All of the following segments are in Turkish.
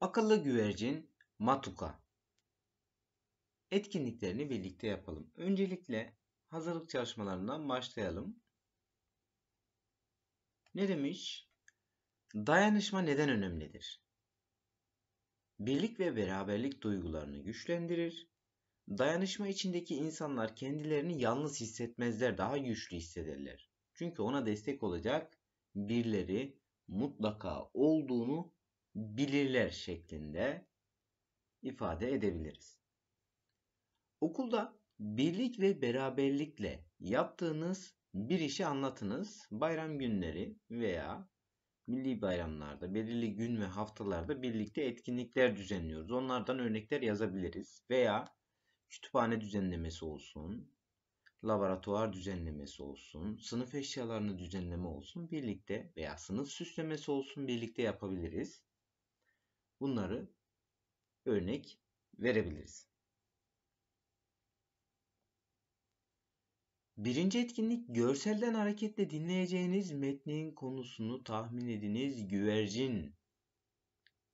Akıllı güvercin Matuka Etkinliklerini birlikte yapalım. Öncelikle hazırlık çalışmalarından başlayalım. Ne demiş? Dayanışma neden önemlidir? Birlik ve beraberlik duygularını güçlendirir. Dayanışma içindeki insanlar kendilerini yalnız hissetmezler, daha güçlü hissederler. Çünkü ona destek olacak birileri mutlaka olduğunu bilirler şeklinde ifade edebiliriz. Okulda birlik ve beraberlikle yaptığınız bir işi anlatınız. Bayram günleri veya milli bayramlarda, belirli gün ve haftalarda birlikte etkinlikler düzenliyoruz. Onlardan örnekler yazabiliriz veya kütüphane düzenlemesi olsun, laboratuvar düzenlemesi olsun, sınıf eşyalarını düzenleme olsun birlikte veya sınıf süslemesi olsun birlikte yapabiliriz bunları örnek verebiliriz. Birinci etkinlik görselden hareketle dinleyeceğiniz metnin konusunu tahmin ediniz güvercin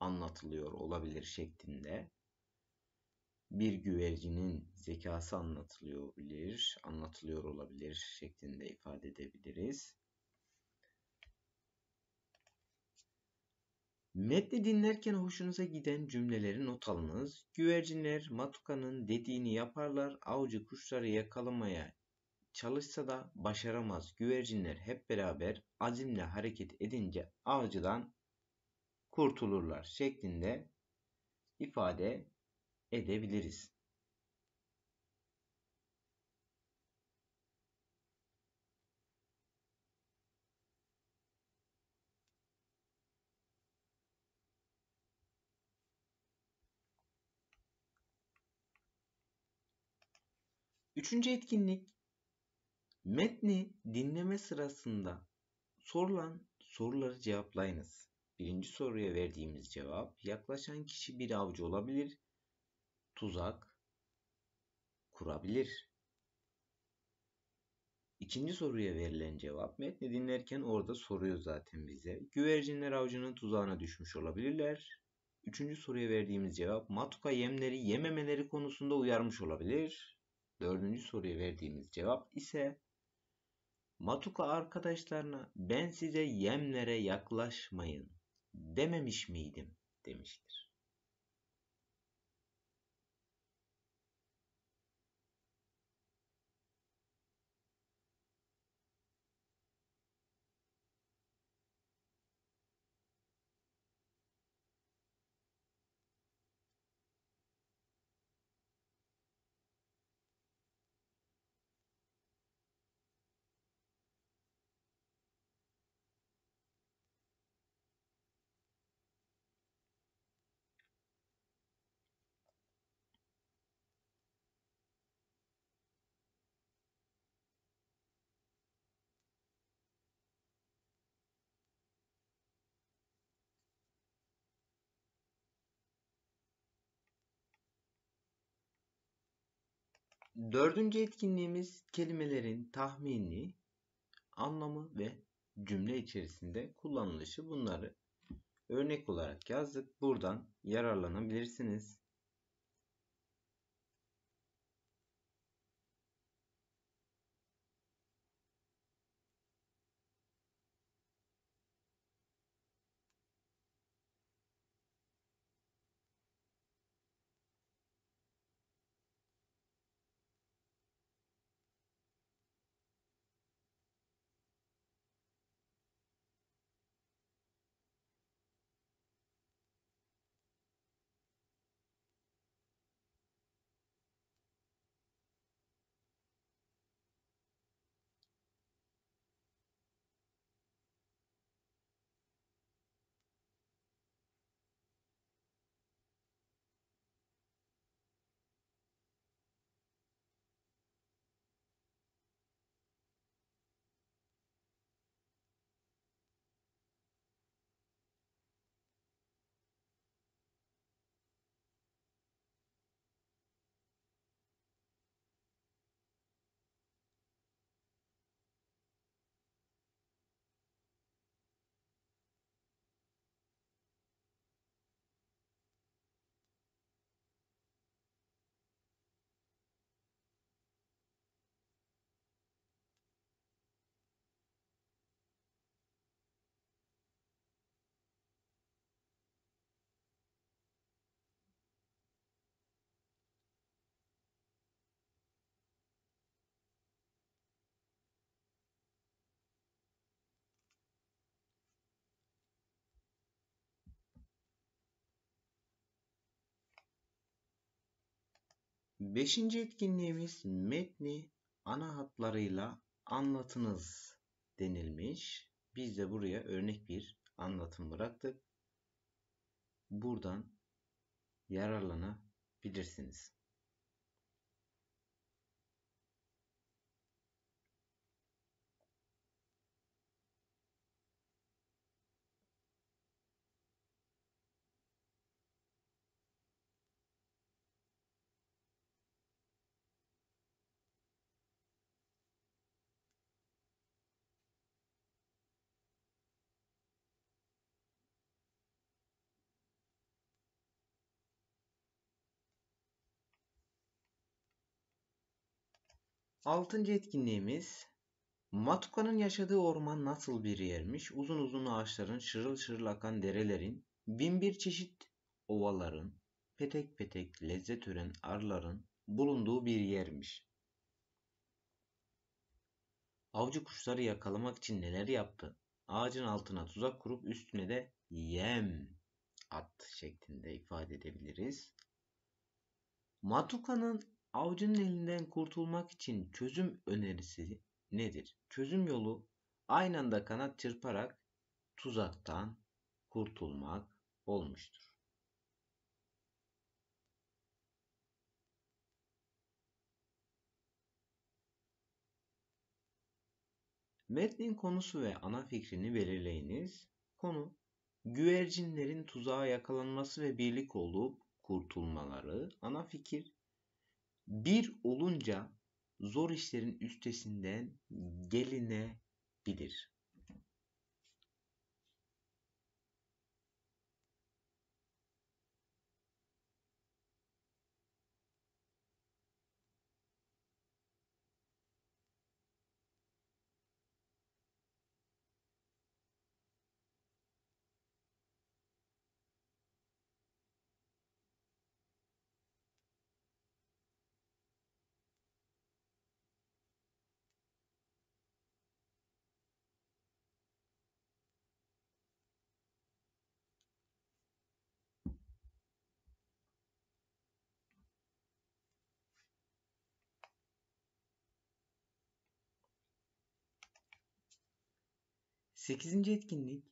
anlatılıyor olabilir şeklinde. Bir güvercinin zekası anlatılıyor olabilir, anlatılıyor olabilir şeklinde ifade edebiliriz. Metni dinlerken hoşunuza giden cümleleri not alınız. Güvercinler Matuka'nın dediğini yaparlar. Avcı kuşları yakalamaya çalışsa da başaramaz. Güvercinler hep beraber azimle hareket edince avcıdan kurtulurlar şeklinde ifade edebiliriz. Üçüncü etkinlik metni dinleme sırasında sorulan soruları cevaplayınız. Birinci soruya verdiğimiz cevap yaklaşan kişi bir avcı olabilir, tuzak kurabilir. İkinci soruya verilen cevap metni dinlerken orada soruyor zaten bize. Güvercinler avcının tuzağına düşmüş olabilirler. Üçüncü soruya verdiğimiz cevap matuka yemleri yememeleri konusunda uyarmış olabilir. Dördüncü soruya verdiğimiz cevap ise Matuka arkadaşlarına ben size Yemlere yaklaşmayın dememiş miydim demiştir. Dördüncü etkinliğimiz kelimelerin tahmini, anlamı ve cümle içerisinde kullanılışı bunları örnek olarak yazdık. Buradan yararlanabilirsiniz. Beşinci etkinliğimiz metni ana hatlarıyla anlatınız denilmiş. Biz de buraya örnek bir anlatım bıraktık. Buradan yararlanabilirsiniz. Altıncı etkinliğimiz Matuka'nın yaşadığı orman nasıl bir yermiş? Uzun uzun ağaçların, şırıl şırıl akan derelerin, bin bir çeşit ovaların, petek petek lezzet üren arıların bulunduğu bir yermiş. Avcı kuşları yakalamak için neler yaptı? Ağacın altına tuzak kurup üstüne de yem at şeklinde ifade edebiliriz. Matuka'nın Avcının elinden kurtulmak için çözüm önerisi nedir? Çözüm yolu aynı anda kanat çırparak tuzaktan kurtulmak olmuştur. Metnin konusu ve ana fikrini belirleyiniz. Konu güvercinlerin tuzağa yakalanması ve birlik olup kurtulmaları. Ana fikir bir olunca zor işlerin üstesinden gelinebilir. 8. etkinlik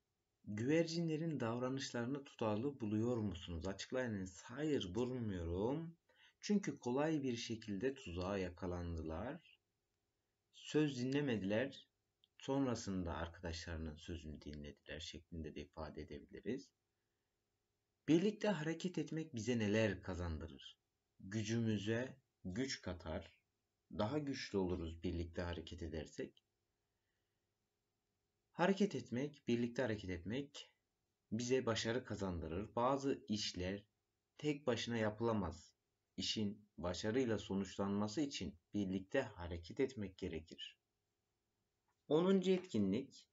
güvercinlerin davranışlarını tutarlı buluyor musunuz? Açıklayınız. Hayır bulmuyorum. Çünkü kolay bir şekilde tuzağa yakalandılar. Söz dinlemediler. Sonrasında arkadaşlarının sözünü dinlediler şeklinde de ifade edebiliriz. Birlikte hareket etmek bize neler kazandırır? Gücümüze güç katar. Daha güçlü oluruz birlikte hareket edersek. Hareket etmek, birlikte hareket etmek bize başarı kazandırır. Bazı işler tek başına yapılamaz. İşin başarıyla sonuçlanması için birlikte hareket etmek gerekir. 10. etkinlik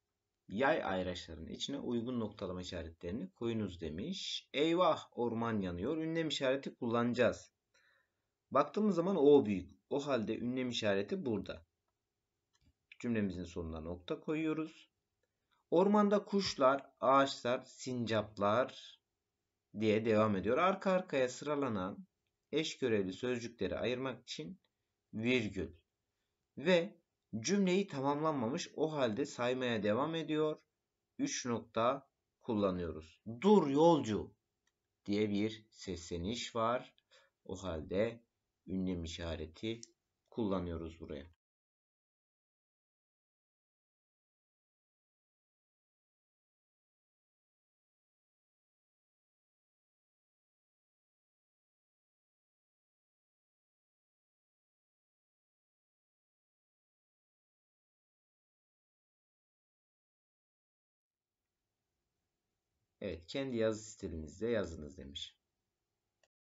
yay ayraçlarının içine uygun noktalama işaretlerini koyunuz demiş. Eyvah orman yanıyor. Ünlem işareti kullanacağız. Baktığımız zaman o büyük. O halde ünlem işareti burada. Cümlemizin sonuna nokta koyuyoruz. Ormanda kuşlar, ağaçlar, sincaplar diye devam ediyor. Arka arkaya sıralanan eş görevli sözcükleri ayırmak için virgül ve cümleyi tamamlanmamış o halde saymaya devam ediyor. 3 nokta kullanıyoruz. Dur yolcu diye bir sesleniş var. O halde ünlem işareti kullanıyoruz buraya. Evet kendi yazı stilinizde yazınız demiş.